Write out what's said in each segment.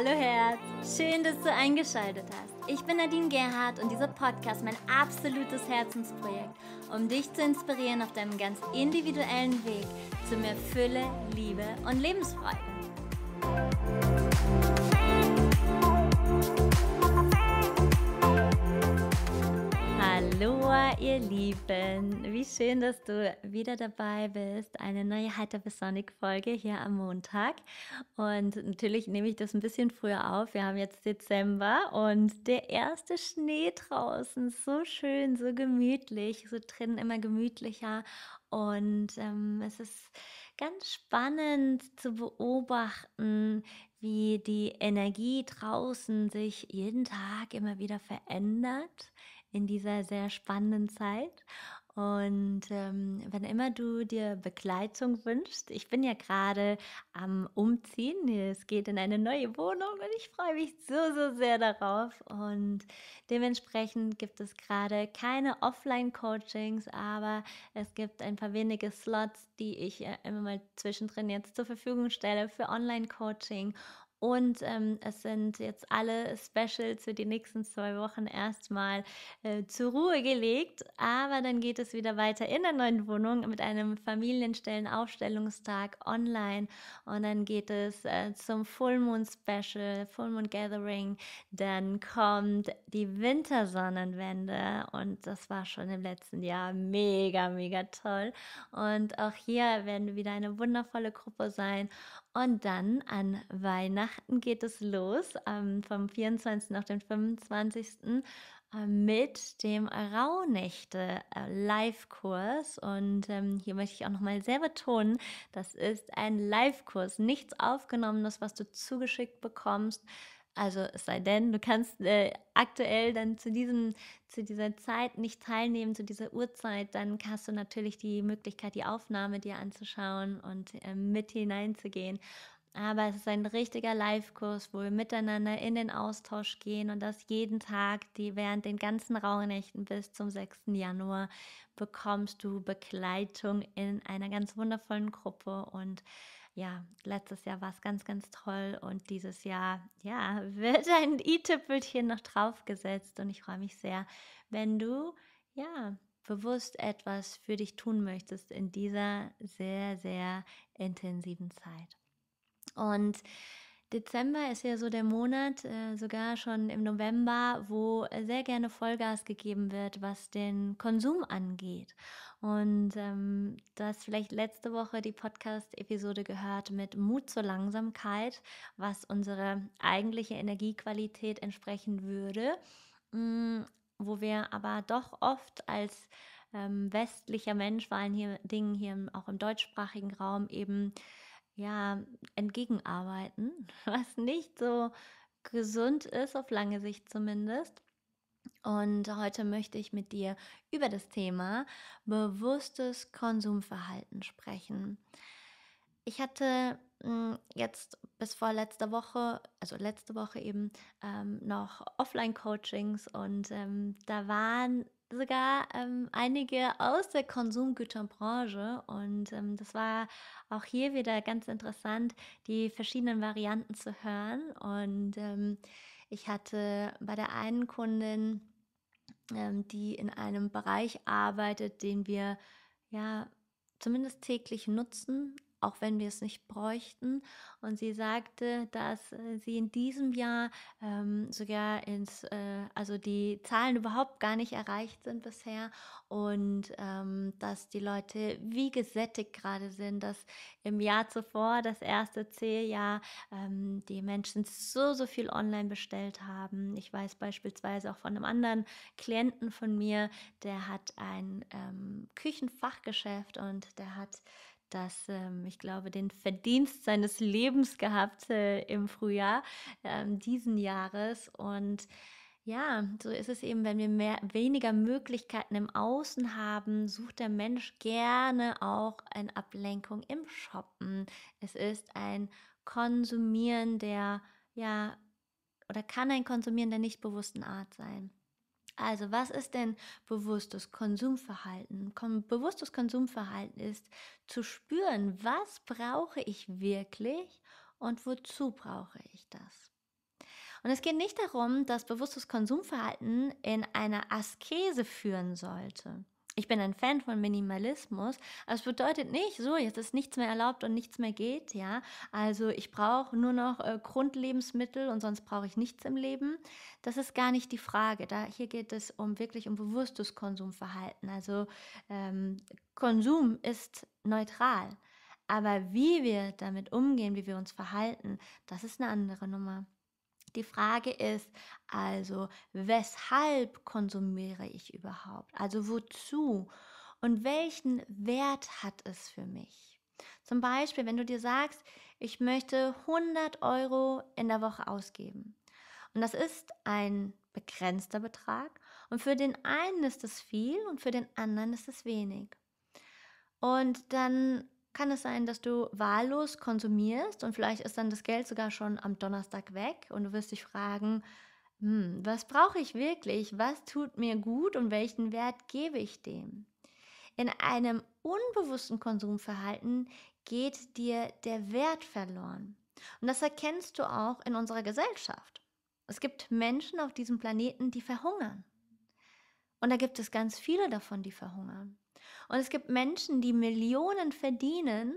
Hallo Herz, schön, dass du eingeschaltet hast. Ich bin Nadine Gerhardt und dieser Podcast ist mein absolutes Herzensprojekt, um dich zu inspirieren auf deinem ganz individuellen Weg zu mehr Fülle, Liebe und Lebensfreude. Hallo, ihr Lieben. Wie schön, dass du wieder dabei bist. Eine neue Heiter Sonic Folge hier am Montag. Und natürlich nehme ich das ein bisschen früher auf. Wir haben jetzt Dezember und der erste Schnee draußen. So schön, so gemütlich, so drin immer gemütlicher. Und ähm, es ist ganz spannend zu beobachten, wie die Energie draußen sich jeden Tag immer wieder verändert in dieser sehr spannenden Zeit. Und ähm, wenn immer du dir Begleitung wünschst, ich bin ja gerade am Umziehen, es geht in eine neue Wohnung und ich freue mich so, so sehr darauf. Und dementsprechend gibt es gerade keine Offline-Coachings, aber es gibt ein paar wenige Slots, die ich äh, immer mal zwischendrin jetzt zur Verfügung stelle für Online-Coaching. Und ähm, es sind jetzt alle Specials für die nächsten zwei Wochen erstmal äh, zur Ruhe gelegt. Aber dann geht es wieder weiter in der neuen Wohnung mit einem Familienstellenaufstellungstag online. Und dann geht es äh, zum Full Moon Special, Full Moon Gathering. Dann kommt die Wintersonnenwende und das war schon im letzten Jahr mega, mega toll. Und auch hier werden wieder eine wundervolle Gruppe sein. Und dann an Weihnachten geht es los, ähm, vom 24. auf den 25 ähm, mit dem Rauhnächte äh, Live-Kurs. Und ähm, hier möchte ich auch nochmal sehr betonen, das ist ein Live-Kurs, nichts Aufgenommenes, was du zugeschickt bekommst. Also es sei denn, du kannst äh, aktuell dann zu, diesem, zu dieser Zeit nicht teilnehmen, zu dieser Uhrzeit, dann hast du natürlich die Möglichkeit, die Aufnahme dir anzuschauen und äh, mit hineinzugehen. Aber es ist ein richtiger Live-Kurs, wo wir miteinander in den Austausch gehen und das jeden Tag, die während den ganzen Rauhnächten bis zum 6. Januar bekommst du Begleitung in einer ganz wundervollen Gruppe und ja, letztes Jahr war es ganz, ganz toll und dieses Jahr, ja, wird ein i-Tüpfelchen noch draufgesetzt und ich freue mich sehr, wenn du, ja, bewusst etwas für dich tun möchtest in dieser sehr, sehr intensiven Zeit. Und Dezember ist ja so der Monat, äh, sogar schon im November, wo äh, sehr gerne Vollgas gegeben wird, was den Konsum angeht. Und ähm, du hast vielleicht letzte Woche die Podcast-Episode gehört mit Mut zur Langsamkeit, was unsere eigentliche Energiequalität entsprechen würde, mh, mm, wo wir aber doch oft als ähm, westlicher Mensch, vor allen Dingen hier auch im deutschsprachigen Raum eben ja, entgegenarbeiten, was nicht so gesund ist, auf lange Sicht zumindest. Und heute möchte ich mit dir über das Thema bewusstes Konsumverhalten sprechen. Ich hatte hm, jetzt bis vor letzter Woche, also letzte Woche eben, ähm, noch Offline-Coachings und ähm, da waren sogar ähm, einige aus der Konsumgüterbranche. Und ähm, das war auch hier wieder ganz interessant, die verschiedenen Varianten zu hören. Und ähm, ich hatte bei der einen Kundin, ähm, die in einem Bereich arbeitet, den wir ja zumindest täglich nutzen, auch wenn wir es nicht bräuchten. Und sie sagte, dass äh, sie in diesem Jahr ähm, sogar ins, äh, also die Zahlen überhaupt gar nicht erreicht sind bisher und ähm, dass die Leute wie gesättigt gerade sind, dass im Jahr zuvor, das erste C-Jahr, ähm, die Menschen so, so viel online bestellt haben. Ich weiß beispielsweise auch von einem anderen Klienten von mir, der hat ein ähm, Küchenfachgeschäft und der hat das, ähm, ich glaube, den Verdienst seines Lebens gehabt äh, im Frühjahr äh, diesen Jahres. Und ja, so ist es eben, wenn wir mehr, weniger Möglichkeiten im Außen haben, sucht der Mensch gerne auch eine Ablenkung im Shoppen. Es ist ein Konsumieren der, ja, oder kann ein Konsumieren der nicht bewussten Art sein. Also was ist denn bewusstes Konsumverhalten? Bewusstes Konsumverhalten ist zu spüren, was brauche ich wirklich und wozu brauche ich das. Und es geht nicht darum, dass bewusstes Konsumverhalten in einer Askese führen sollte. Ich bin ein Fan von Minimalismus, aber es bedeutet nicht, so jetzt ist nichts mehr erlaubt und nichts mehr geht, ja. Also ich brauche nur noch äh, Grundlebensmittel und sonst brauche ich nichts im Leben. Das ist gar nicht die Frage. Da hier geht es um wirklich um bewusstes Konsumverhalten. Also ähm, Konsum ist neutral, aber wie wir damit umgehen, wie wir uns verhalten, das ist eine andere Nummer. Die Frage ist also, weshalb konsumiere ich überhaupt? Also wozu? Und welchen Wert hat es für mich? Zum Beispiel, wenn du dir sagst, ich möchte 100 Euro in der Woche ausgeben. Und das ist ein begrenzter Betrag. Und für den einen ist es viel und für den anderen ist es wenig. Und dann kann es sein, dass du wahllos konsumierst und vielleicht ist dann das Geld sogar schon am Donnerstag weg und du wirst dich fragen, hm, was brauche ich wirklich? Was tut mir gut und welchen Wert gebe ich dem? In einem unbewussten Konsumverhalten geht dir der Wert verloren. Und das erkennst du auch in unserer Gesellschaft. Es gibt Menschen auf diesem Planeten, die verhungern. Und da gibt es ganz viele davon, die verhungern. Und es gibt Menschen, die Millionen verdienen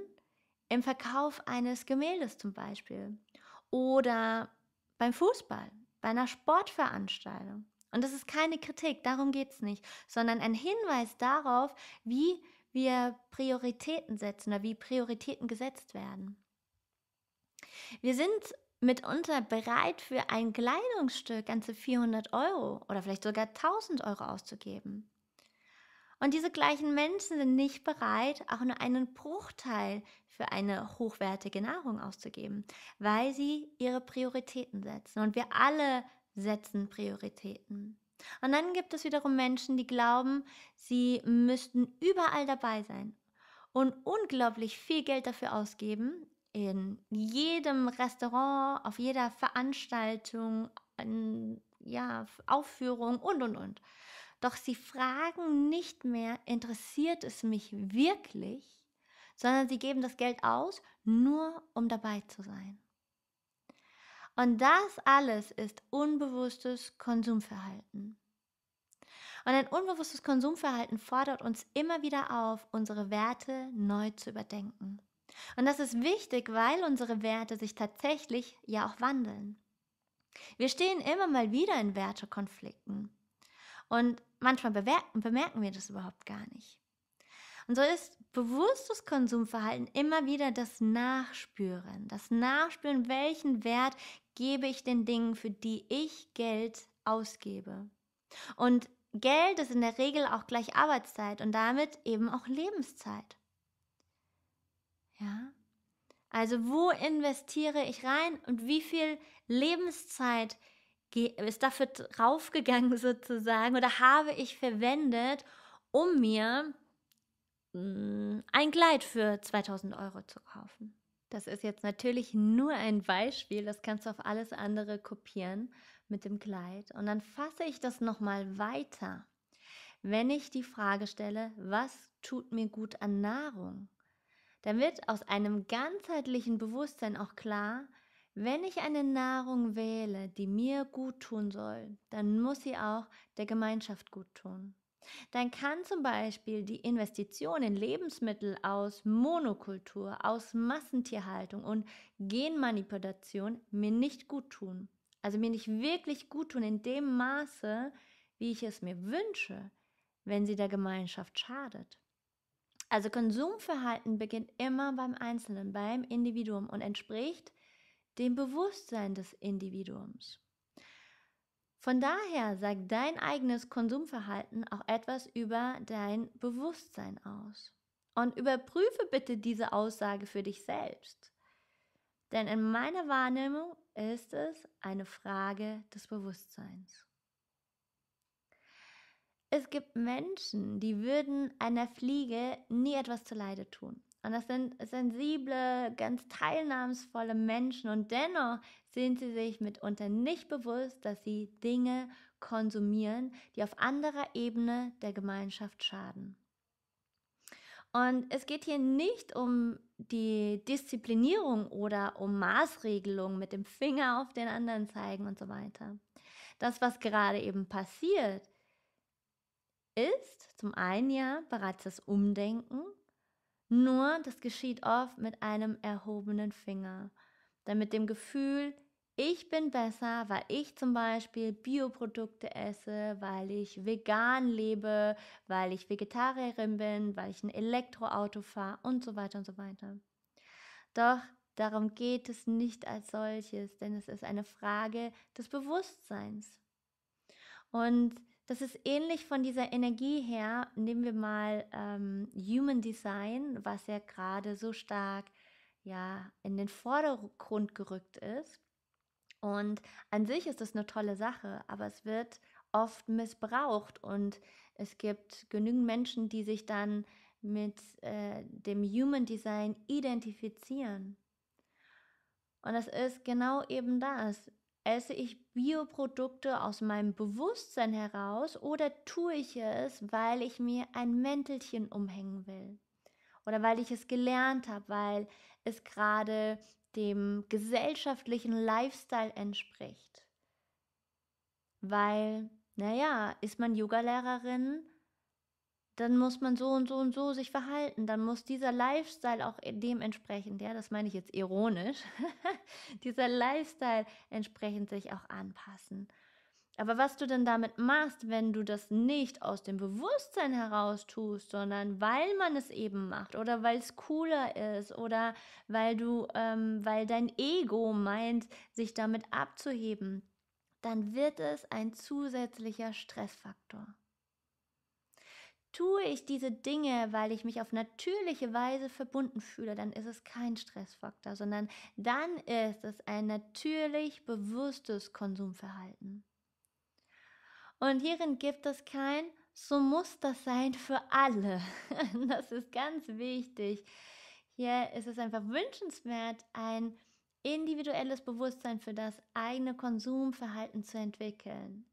im Verkauf eines Gemäldes zum Beispiel oder beim Fußball, bei einer Sportveranstaltung. Und das ist keine Kritik, darum geht es nicht, sondern ein Hinweis darauf, wie wir Prioritäten setzen oder wie Prioritäten gesetzt werden. Wir sind mitunter bereit, für ein Kleidungsstück ganze 400 Euro oder vielleicht sogar 1000 Euro auszugeben. Und diese gleichen Menschen sind nicht bereit, auch nur einen Bruchteil für eine hochwertige Nahrung auszugeben, weil sie ihre Prioritäten setzen. Und wir alle setzen Prioritäten. Und dann gibt es wiederum Menschen, die glauben, sie müssten überall dabei sein und unglaublich viel Geld dafür ausgeben, in jedem Restaurant, auf jeder Veranstaltung, in, ja, Aufführung und, und, und. Doch sie fragen nicht mehr, interessiert es mich wirklich, sondern sie geben das Geld aus, nur um dabei zu sein. Und das alles ist unbewusstes Konsumverhalten. Und ein unbewusstes Konsumverhalten fordert uns immer wieder auf, unsere Werte neu zu überdenken. Und das ist wichtig, weil unsere Werte sich tatsächlich ja auch wandeln. Wir stehen immer mal wieder in Wertekonflikten. Und manchmal bemerken, wir das überhaupt gar nicht. Und so ist bewusstes Konsumverhalten immer wieder das Nachspüren. Das Nachspüren, welchen Wert gebe ich den Dingen, für die ich Geld ausgebe. Und Geld ist in der Regel auch gleich Arbeitszeit und damit eben auch Lebenszeit. Ja? Also wo investiere ich rein und wie viel Lebenszeit ist dafür draufgegangen sozusagen oder habe ich verwendet, um mir mm, ein Kleid für 2000 Euro zu kaufen. Das ist jetzt natürlich nur ein Beispiel, das kannst du auf alles andere kopieren mit dem Kleid. Und dann fasse ich das nochmal weiter. Wenn ich die Frage stelle, was tut mir gut an Nahrung, dann wird aus einem ganzheitlichen Bewusstsein auch klar, wenn ich eine Nahrung wähle, die mir gut tun soll, dann muss sie auch der Gemeinschaft gut tun. Dann kann zum Beispiel die Investition in Lebensmittel aus Monokultur, aus Massentierhaltung und Genmanipulation mir nicht gut tun. Also mir nicht wirklich gut tun in dem Maße, wie ich es mir wünsche, wenn sie der Gemeinschaft schadet. Also Konsumverhalten beginnt immer beim Einzelnen, beim Individuum und entspricht dem Bewusstsein des Individuums. Von daher sagt dein eigenes Konsumverhalten auch etwas über dein Bewusstsein aus. Und überprüfe bitte diese Aussage für dich selbst. Denn in meiner Wahrnehmung ist es eine Frage des Bewusstseins. Es gibt Menschen, die würden einer Fliege nie etwas zuleide tun. Und das sind sensible, ganz teilnahmsvolle Menschen und dennoch sind sie sich mitunter nicht bewusst, dass sie Dinge konsumieren, die auf anderer Ebene der Gemeinschaft schaden. Und es geht hier nicht um die Disziplinierung oder um Maßregelung mit dem Finger auf den anderen zeigen und so weiter. Das, was gerade eben passiert, ist zum einen ja bereits das Umdenken nur, das geschieht oft mit einem erhobenen Finger. Denn mit dem Gefühl, ich bin besser, weil ich zum Beispiel Bioprodukte esse, weil ich vegan lebe, weil ich Vegetarierin bin, weil ich ein Elektroauto fahre und so weiter und so weiter. Doch darum geht es nicht als solches, denn es ist eine Frage des Bewusstseins. Und das ist ähnlich von dieser Energie her. Nehmen wir mal ähm, Human Design, was ja gerade so stark ja, in den Vordergrund gerückt ist. Und an sich ist das eine tolle Sache, aber es wird oft missbraucht und es gibt genügend Menschen, die sich dann mit äh, dem Human Design identifizieren. Und das ist genau eben das. Esse ich Bioprodukte aus meinem Bewusstsein heraus oder tue ich es, weil ich mir ein Mäntelchen umhängen will? Oder weil ich es gelernt habe, weil es gerade dem gesellschaftlichen Lifestyle entspricht? Weil, naja, ist man Yogalehrerin, dann muss man so und so und so sich verhalten, dann muss dieser Lifestyle auch e, dementsprechend, ja, das meine ich jetzt ironisch, dieser Lifestyle entsprechend sich auch anpassen. Aber was du denn damit machst, wenn du das nicht aus dem Bewusstsein heraus tust, sondern weil man es eben macht oder weil es cooler ist oder weil du, ähm, weil dein Ego meint, sich damit abzuheben, dann wird es ein zusätzlicher Stressfaktor. Tue ich diese Dinge, weil ich mich auf natürliche Weise verbunden fühle, dann ist es kein Stressfaktor, sondern dann ist es ein natürlich bewusstes Konsumverhalten. Und hierin gibt es kein, so muss das sein für alle. Das ist ganz wichtig. Hier ist es einfach wünschenswert, ein individuelles Bewusstsein für das eigene Konsumverhalten zu entwickeln.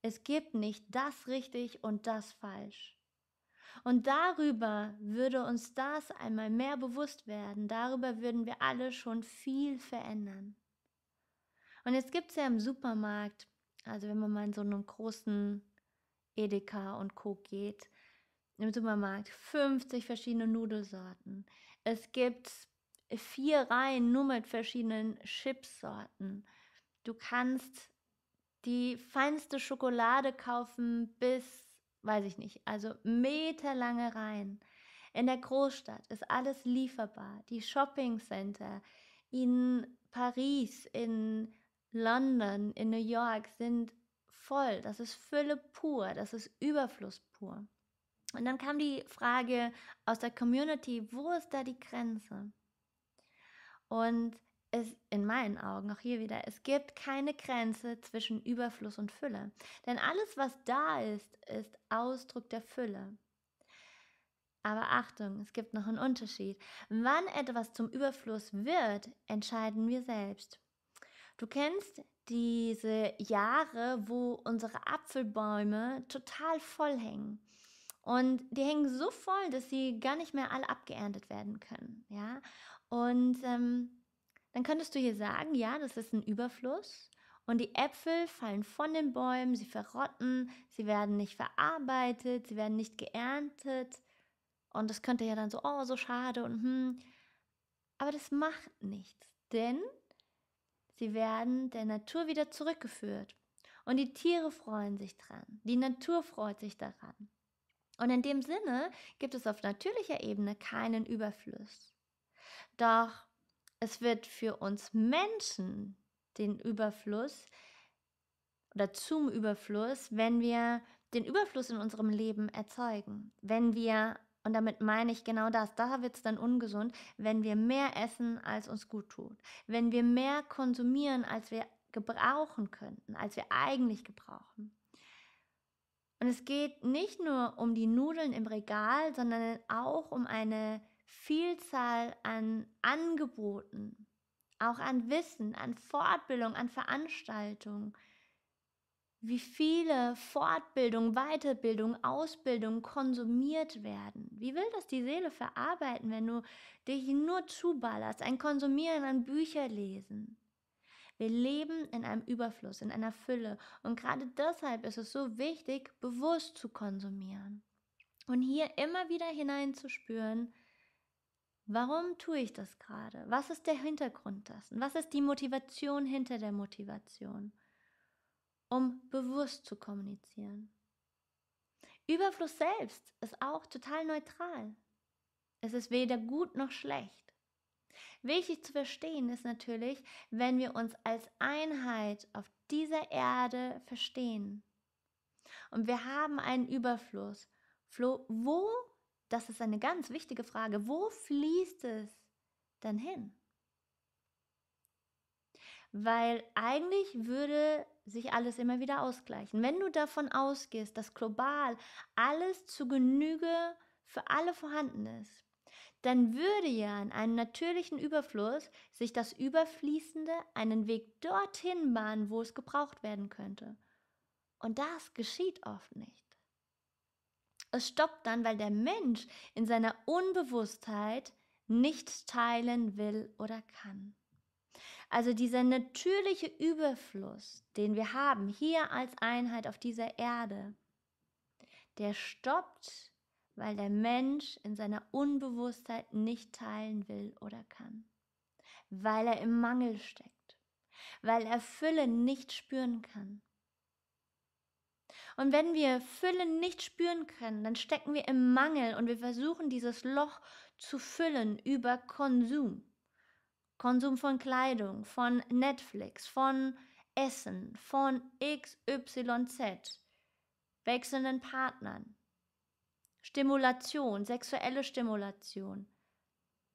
Es gibt nicht das richtig und das falsch. Und darüber würde uns das einmal mehr bewusst werden, darüber würden wir alle schon viel verändern. Und jetzt gibt es ja im Supermarkt, also wenn man mal in so einen großen Edeka und Co geht, im Supermarkt 50 verschiedene Nudelsorten. Es gibt vier Reihen nur mit verschiedenen Chipsorten. Du kannst die feinste Schokolade kaufen bis weiß ich nicht, also meterlange Reihen. In der Großstadt ist alles lieferbar. Die Shopping Center in Paris, in London, in New York sind voll. Das ist Fülle pur, das ist Überfluss pur. Und dann kam die Frage aus der Community, wo ist da die Grenze? Und es in meinen Augen auch hier wieder, es gibt keine Grenze zwischen Überfluss und Fülle. Denn alles, was da ist, ist Ausdruck der Fülle. Aber Achtung, es gibt noch einen Unterschied. Wann etwas zum Überfluss wird, entscheiden wir selbst. Du kennst diese Jahre, wo unsere Apfelbäume total voll hängen. Und die hängen so voll, dass sie gar nicht mehr alle abgeerntet werden können. Ja? Und ähm, dann könntest du hier sagen, ja, das ist ein Überfluss und die Äpfel fallen von den Bäumen, sie verrotten, sie werden nicht verarbeitet, sie werden nicht geerntet. Und das könnte ja dann so, oh, so schade und hm. Aber das macht nichts, denn sie werden der Natur wieder zurückgeführt. Und die Tiere freuen sich dran, die Natur freut sich daran. Und in dem Sinne gibt es auf natürlicher Ebene keinen Überfluss. Doch es wird für uns Menschen den Überfluss oder zum Überfluss, wenn wir den Überfluss in unserem Leben erzeugen. Wenn wir, und damit meine ich genau das, da wird es dann ungesund, wenn wir mehr essen, als uns gut tut. Wenn wir mehr konsumieren, als wir gebrauchen könnten, als wir eigentlich gebrauchen. Und es geht nicht nur um die Nudeln im Regal, sondern auch um eine Vielzahl an Angeboten, auch an Wissen, an Fortbildung, an Veranstaltungen, wie viele Fortbildung, Weiterbildung, Ausbildung konsumiert werden. Wie will das die Seele verarbeiten, wenn du dich nur zuballerst, ein Konsumieren an Bücher lesen? Wir leben in einem Überfluss, in einer Fülle und gerade deshalb ist es so wichtig, bewusst zu konsumieren und hier immer wieder hineinzuspüren, Warum tue ich das gerade? Was ist der Hintergrund dessen? Was ist die Motivation hinter der Motivation? Um bewusst zu kommunizieren. Überfluss selbst ist auch total neutral. Es ist weder gut noch schlecht. Wichtig zu verstehen ist natürlich, wenn wir uns als Einheit auf dieser Erde verstehen. Und wir haben einen Überfluss. Flo, wo das ist eine ganz wichtige Frage. Wo fließt es denn hin? Weil eigentlich würde sich alles immer wieder ausgleichen. Wenn du davon ausgehst, dass global alles zu Genüge für alle vorhanden ist, dann würde ja in einem natürlichen Überfluss sich das Überfließende einen Weg dorthin bahnen, wo es gebraucht werden könnte. Und das geschieht oft nicht. Es stoppt dann, weil der Mensch in seiner Unbewusstheit nicht teilen will oder kann. Also dieser natürliche Überfluss, den wir haben hier als Einheit auf dieser Erde, der stoppt, weil der Mensch in seiner Unbewusstheit nicht teilen will oder kann, weil er im Mangel steckt, weil er Fülle nicht spüren kann, und wenn wir Fülle nicht spüren können, dann stecken wir im Mangel und wir versuchen dieses Loch zu füllen über Konsum. Konsum von Kleidung, von Netflix, von Essen, von XYZ, wechselnden Partnern, Stimulation, sexuelle Stimulation.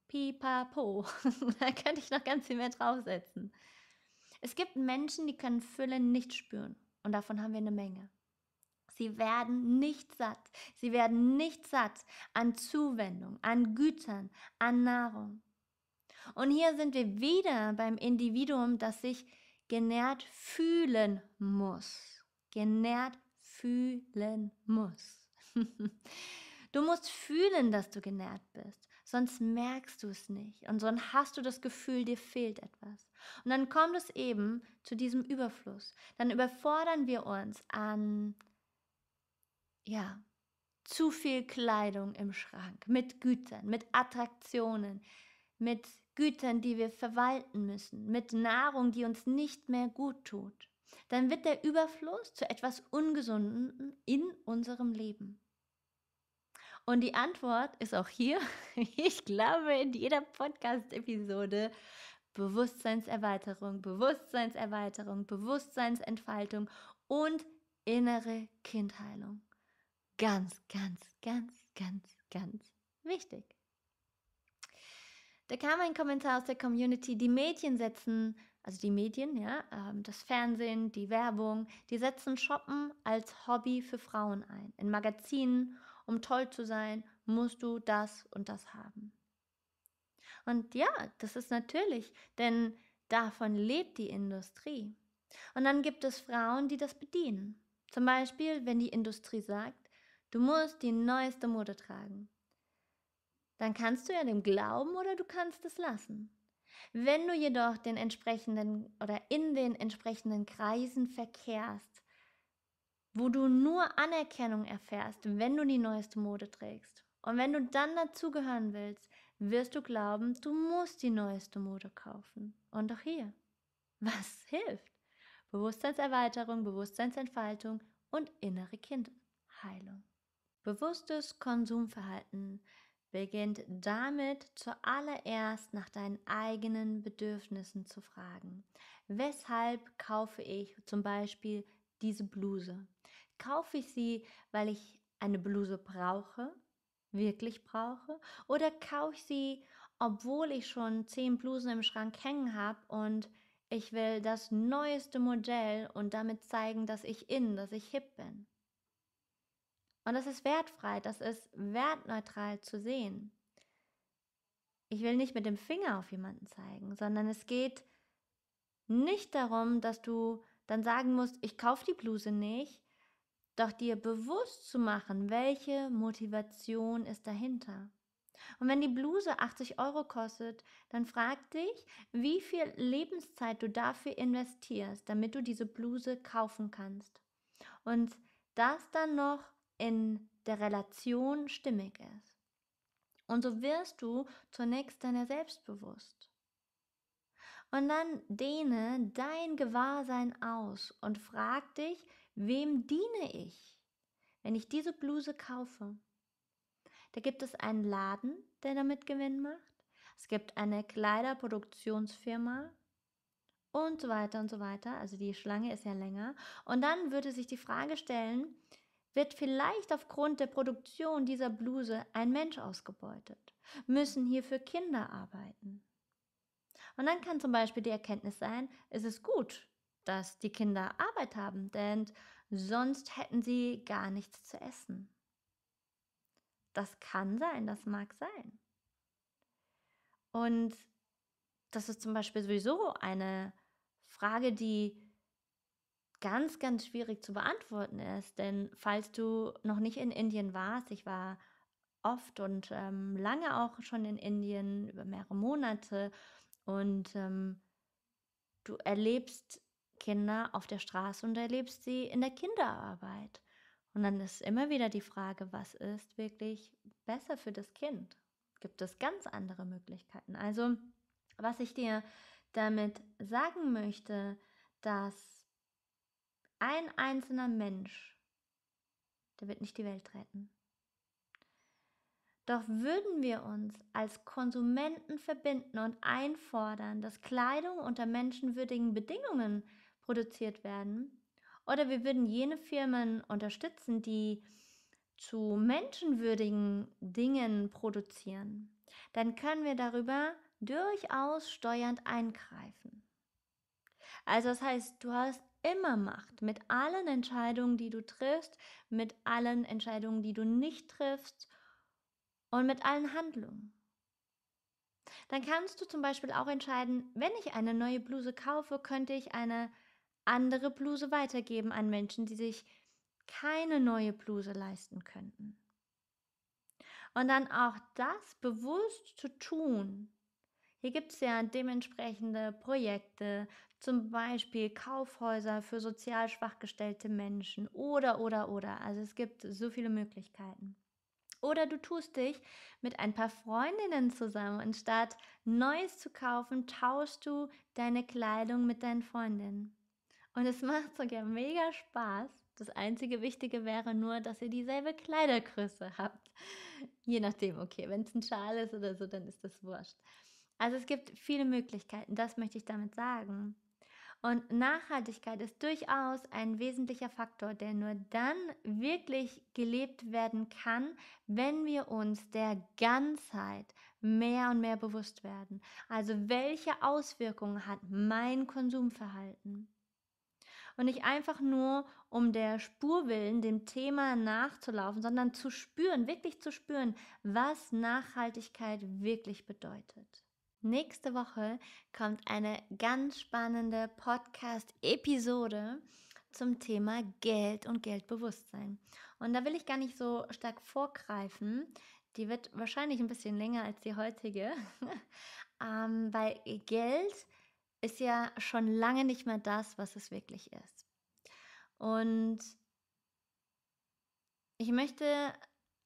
Pipapo. da könnte ich noch ganz viel mehr draufsetzen. Es gibt Menschen, die können Fülle nicht spüren. Und davon haben wir eine Menge. Sie werden nicht satt. Sie werden nicht satt an Zuwendung, an Gütern, an Nahrung. Und hier sind wir wieder beim Individuum, das sich genährt fühlen muss. Genährt fühlen muss. du musst fühlen, dass du genährt bist, sonst merkst du es nicht und sonst hast du das Gefühl, dir fehlt etwas. Und dann kommt es eben zu diesem Überfluss. Dann überfordern wir uns an ja, zu viel Kleidung im Schrank, mit Gütern, mit Attraktionen, mit Gütern, die wir verwalten müssen, mit Nahrung, die uns nicht mehr gut tut, dann wird der Überfluss zu etwas Ungesunden in unserem Leben. Und die Antwort ist auch hier, ich glaube, in jeder Podcast-Episode Bewusstseinserweiterung, Bewusstseinserweiterung, Bewusstseinsentfaltung und innere Kindheilung ganz, ganz, ganz, ganz, ganz wichtig. Da kam ein Kommentar aus der Community, die Medien setzen, also die Medien, ja, ähm, das Fernsehen, die Werbung, die setzen Shoppen als Hobby für Frauen ein. In Magazinen, um toll zu sein, musst du das und das haben. Und ja, das ist natürlich, denn davon lebt die Industrie. Und dann gibt es Frauen, die das bedienen. Zum Beispiel, wenn die Industrie sagt, Du musst die neueste Mode tragen. Dann kannst du ja dem glauben oder du kannst es lassen. Wenn du jedoch den entsprechenden oder in den entsprechenden Kreisen verkehrst, wo du nur Anerkennung erfährst, wenn du die neueste Mode trägst, und wenn du dann dazugehören willst, wirst du glauben, du musst die neueste Mode kaufen. Und auch hier, was hilft? Bewusstseinserweiterung, Bewusstseinsentfaltung und innere Kindheilung. Bewusstes Konsumverhalten beginnt damit zuallererst nach deinen eigenen Bedürfnissen zu fragen. Weshalb kaufe ich zum Beispiel diese Bluse? Kaufe ich sie, weil ich eine Bluse brauche, wirklich brauche? Oder kaufe ich sie, obwohl ich schon zehn Blusen im Schrank hängen habe und ich will das neueste Modell und damit zeigen, dass ich in, dass ich hip bin? Und das ist wertfrei, das ist wertneutral zu sehen. Ich will nicht mit dem Finger auf jemanden zeigen, sondern es geht nicht darum, dass du dann sagen musst, ich kaufe die Bluse nicht, doch dir bewusst zu machen, welche Motivation ist dahinter. Und wenn die Bluse 80 Euro kostet, dann frag dich, wie viel Lebenszeit du dafür investierst, damit du diese Bluse kaufen kannst. Und das dann noch in der Relation stimmig ist. Und so wirst du zunächst deiner selbstbewusst. Und dann dehne dein Gewahrsein aus und frag dich, wem diene ich, wenn ich diese Bluse kaufe? Da gibt es einen Laden, der damit Gewinn macht. Es gibt eine Kleiderproduktionsfirma und so weiter und so weiter. Also die Schlange ist ja länger. Und dann würde sich die Frage stellen, wird vielleicht aufgrund der Produktion dieser Bluse ein Mensch ausgebeutet? Müssen hierfür Kinder arbeiten? Und dann kann zum Beispiel die Erkenntnis sein, es ist gut, dass die Kinder Arbeit haben, denn sonst hätten sie gar nichts zu essen. Das kann sein, das mag sein. Und das ist zum Beispiel sowieso eine Frage, die ganz, ganz schwierig zu beantworten ist. Denn falls du noch nicht in Indien warst, ich war oft und ähm, lange auch schon in Indien, über mehrere Monate. Und ähm, du erlebst Kinder auf der Straße und erlebst sie in der Kinderarbeit. Und dann ist immer wieder die Frage, was ist wirklich besser für das Kind? Gibt es ganz andere Möglichkeiten? Also, was ich dir damit sagen möchte, dass ein einzelner Mensch, der wird nicht die Welt retten. Doch würden wir uns als Konsumenten verbinden und einfordern, dass Kleidung unter menschenwürdigen Bedingungen produziert werden, oder wir würden jene Firmen unterstützen, die zu menschenwürdigen Dingen produzieren, dann können wir darüber durchaus steuernd eingreifen. Also das heißt, du hast immer macht, mit allen Entscheidungen, die du triffst, mit allen Entscheidungen, die du nicht triffst und mit allen Handlungen. Dann kannst du zum Beispiel auch entscheiden, wenn ich eine neue Bluse kaufe, könnte ich eine andere Bluse weitergeben an Menschen, die sich keine neue Bluse leisten könnten. Und dann auch das bewusst zu tun. Hier gibt es ja dementsprechende Projekte, zum Beispiel Kaufhäuser für sozial schwachgestellte Menschen oder, oder, oder. Also es gibt so viele Möglichkeiten. Oder du tust dich mit ein paar Freundinnen zusammen. und statt Neues zu kaufen, tauschst du deine Kleidung mit deinen Freundinnen. Und es macht sogar mega Spaß. Das einzige Wichtige wäre nur, dass ihr dieselbe Kleidergröße habt. Je nachdem, okay, wenn es ein Schal ist oder so, dann ist das wurscht. Also es gibt viele Möglichkeiten, das möchte ich damit sagen. Und Nachhaltigkeit ist durchaus ein wesentlicher Faktor, der nur dann wirklich gelebt werden kann, wenn wir uns der Ganzheit mehr und mehr bewusst werden. Also welche Auswirkungen hat mein Konsumverhalten? und nicht einfach nur um der Spur willen dem Thema nachzulaufen, sondern zu spüren, wirklich zu spüren, was Nachhaltigkeit wirklich bedeutet. Nächste Woche kommt eine ganz spannende Podcast-Episode zum Thema Geld und Geldbewusstsein. Und da will ich gar nicht so stark vorgreifen. Die wird wahrscheinlich ein bisschen länger als die heutige, ähm, weil Geld ist ja schon lange nicht mehr das, was es wirklich ist. Und ich möchte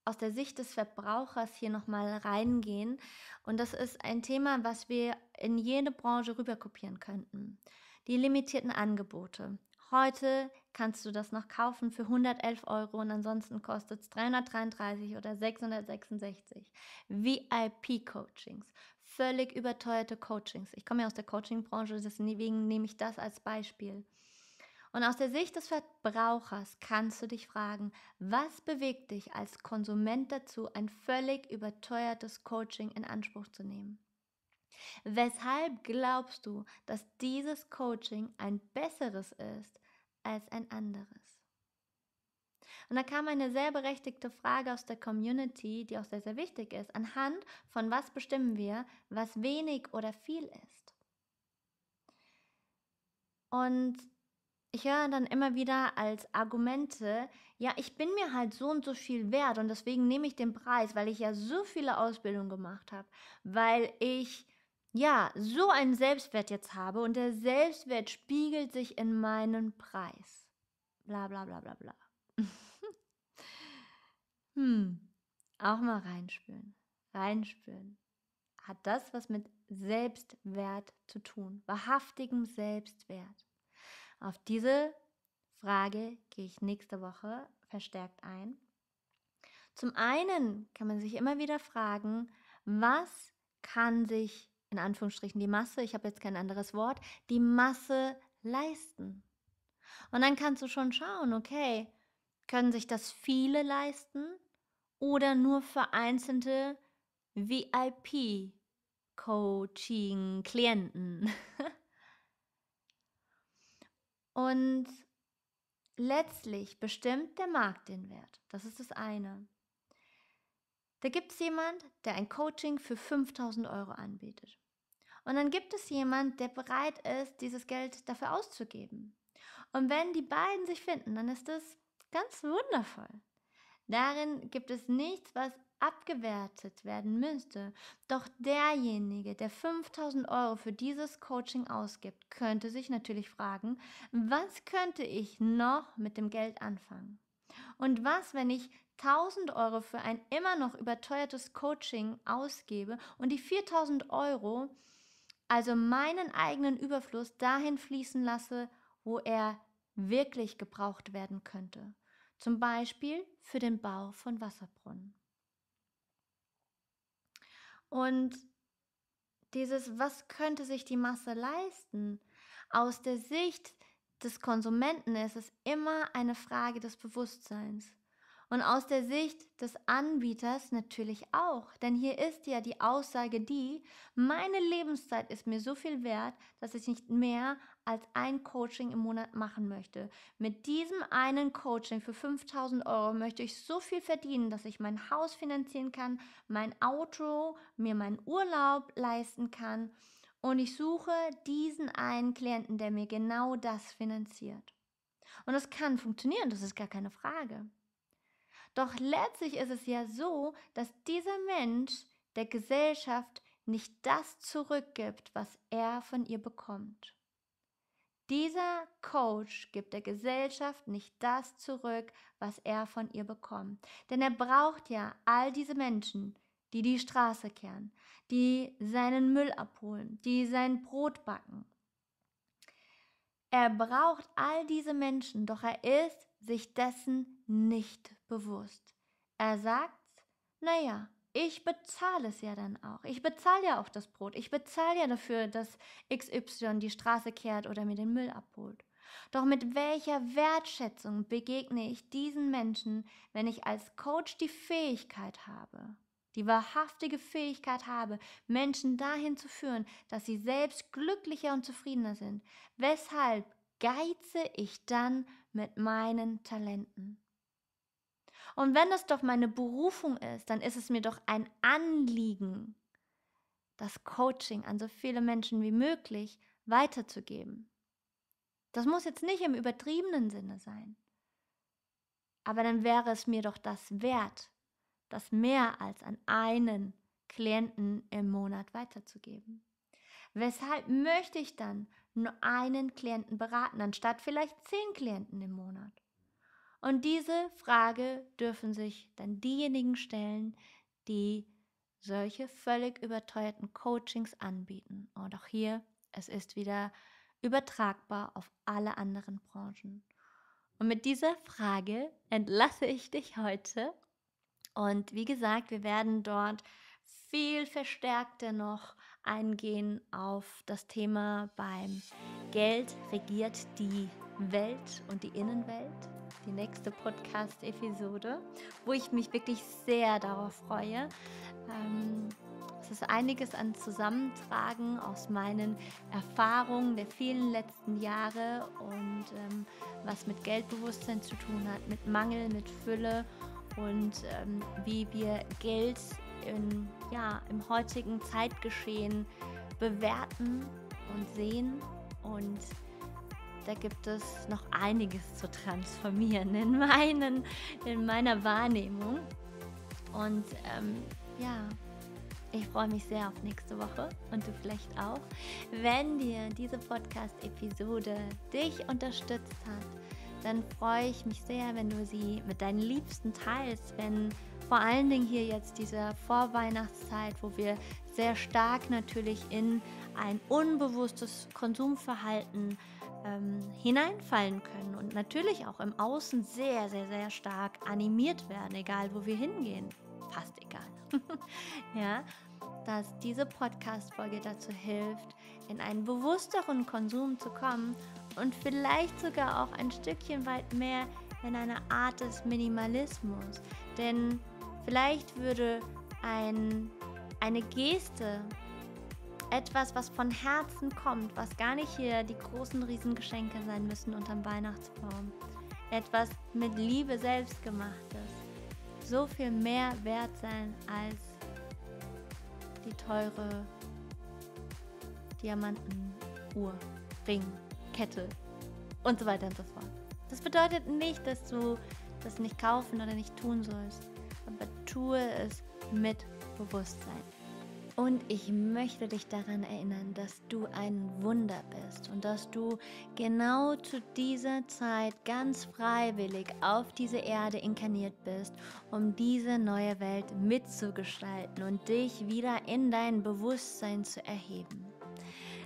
aus der Sicht des Verbrauchers hier nochmal reingehen. Und das ist ein Thema, was wir in jede Branche rüberkopieren könnten. Die limitierten Angebote. Heute kannst du das noch kaufen für 111 Euro und ansonsten kostet es 333 oder 666. VIP-Coachings, völlig überteuerte Coachings. Ich komme ja aus der Coaching-Branche, deswegen nehme ich das als Beispiel. Und aus der Sicht des Verbrauchers kannst du dich fragen, was bewegt dich als Konsument dazu, ein völlig überteuertes Coaching in Anspruch zu nehmen? Weshalb glaubst du, dass dieses Coaching ein besseres ist als ein anderes? Und da kam eine sehr berechtigte Frage aus der Community, die auch sehr, sehr wichtig ist. Anhand von was bestimmen wir, was wenig oder viel ist? Und ich höre dann immer wieder als Argumente, ja, ich bin mir halt so und so viel wert und deswegen nehme ich den Preis, weil ich ja so viele Ausbildungen gemacht habe, weil ich ja so einen Selbstwert jetzt habe und der Selbstwert spiegelt sich in meinen Preis. Bla bla bla bla bla. hm, auch mal reinspüren, reinspüren. Hat das was mit Selbstwert zu tun, wahrhaftigem Selbstwert? Auf diese Frage gehe ich nächste Woche verstärkt ein. Zum einen kann man sich immer wieder fragen, was kann sich in Anführungsstrichen die Masse, ich habe jetzt kein anderes Wort, die Masse leisten? Und dann kannst du schon schauen, okay, können sich das viele leisten oder nur vereinzelte VIP-Coaching-Klienten? Und letztlich bestimmt der Markt den Wert. Das ist das eine. Da gibt es jemand, der ein Coaching für 5000 Euro anbietet. Und dann gibt es jemand, der bereit ist, dieses Geld dafür auszugeben. Und wenn die beiden sich finden, dann ist das ganz wundervoll. Darin gibt es nichts, was abgewertet werden müsste. Doch derjenige, der 5000 Euro für dieses Coaching ausgibt, könnte sich natürlich fragen, was könnte ich noch mit dem Geld anfangen? Und was, wenn ich 1000 Euro für ein immer noch überteuertes Coaching ausgebe und die 4000 Euro, also meinen eigenen Überfluss, dahin fließen lasse, wo er wirklich gebraucht werden könnte? Zum Beispiel für den Bau von Wasserbrunnen. Und dieses, was könnte sich die Masse leisten? Aus der Sicht des Konsumenten ist es immer eine Frage des Bewusstseins. Und aus der Sicht des Anbieters natürlich auch, denn hier ist ja die Aussage die, meine Lebenszeit ist mir so viel wert, dass ich nicht mehr als ein Coaching im Monat machen möchte. Mit diesem einen Coaching für 5000 Euro möchte ich so viel verdienen, dass ich mein Haus finanzieren kann, mein Auto, mir meinen Urlaub leisten kann und ich suche diesen einen Klienten, der mir genau das finanziert. Und das kann funktionieren, das ist gar keine Frage. Doch letztlich ist es ja so, dass dieser Mensch der Gesellschaft nicht das zurückgibt, was er von ihr bekommt. Dieser Coach gibt der Gesellschaft nicht das zurück, was er von ihr bekommt. Denn er braucht ja all diese Menschen, die die Straße kehren, die seinen Müll abholen, die sein Brot backen. Er braucht all diese Menschen, doch er ist sich dessen nicht bewusst. Er sagt, naja, ich bezahle es ja dann auch. Ich bezahle ja auch das Brot. Ich bezahle ja dafür, dass XY die Straße kehrt oder mir den Müll abholt. Doch mit welcher Wertschätzung begegne ich diesen Menschen, wenn ich als Coach die Fähigkeit habe, die wahrhaftige Fähigkeit habe, Menschen dahin zu führen, dass sie selbst glücklicher und zufriedener sind? Weshalb geize ich dann mit meinen Talenten? Und wenn es doch meine Berufung ist, dann ist es mir doch ein Anliegen, das Coaching an so viele Menschen wie möglich weiterzugeben. Das muss jetzt nicht im übertriebenen Sinne sein. Aber dann wäre es mir doch das wert, das mehr als an einen Klienten im Monat weiterzugeben. Weshalb möchte ich dann nur einen Klienten beraten, anstatt vielleicht zehn Klienten im Monat? Und diese Frage dürfen sich dann diejenigen stellen, die solche völlig überteuerten Coachings anbieten. Und auch hier, es ist wieder übertragbar auf alle anderen Branchen. Und mit dieser Frage entlasse ich dich heute. Und wie gesagt, wir werden dort viel verstärkter noch eingehen auf das Thema beim Geld regiert die Welt und die Innenwelt die nächste Podcast-Episode, wo ich mich wirklich sehr darauf freue. Ähm, es ist einiges an Zusammentragen aus meinen Erfahrungen der vielen letzten Jahre und ähm, was mit Geldbewusstsein zu tun hat, mit Mangel, mit Fülle und ähm, wie wir Geld in, ja, im heutigen Zeitgeschehen bewerten und sehen und da gibt es noch einiges zu transformieren in, meinen, in meiner Wahrnehmung. Und ähm, ja, ich freue mich sehr auf nächste Woche und du vielleicht auch. Wenn dir diese Podcast-Episode dich unterstützt hat, dann freue ich mich sehr, wenn du sie mit deinen Liebsten teilst, wenn vor allen Dingen hier jetzt diese Vorweihnachtszeit, wo wir sehr stark natürlich in ein unbewusstes Konsumverhalten ähm, hineinfallen können und natürlich auch im Außen sehr, sehr, sehr stark animiert werden, egal wo wir hingehen. Fast egal. ja, dass diese Podcast-Folge dazu hilft, in einen bewussteren Konsum zu kommen und vielleicht sogar auch ein Stückchen weit mehr in eine Art des Minimalismus. Denn vielleicht würde ein, eine Geste etwas, was von Herzen kommt, was gar nicht hier die großen Riesengeschenke sein müssen unterm Weihnachtsbaum. Etwas mit Liebe selbst gemachtes. So viel mehr wert sein als die teure Diamantenuhr, Ring, Kette und so weiter und so fort. Das bedeutet nicht, dass du das nicht kaufen oder nicht tun sollst, aber tue es mit Bewusstsein. Und ich möchte dich daran erinnern, dass du ein Wunder bist und dass du genau zu dieser Zeit ganz freiwillig auf diese Erde inkarniert bist, um diese neue Welt mitzugestalten und dich wieder in dein Bewusstsein zu erheben.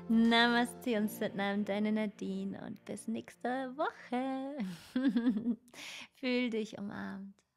Namaste und Sitnam, deine Nadine und bis nächste Woche. Fühl dich umarmt.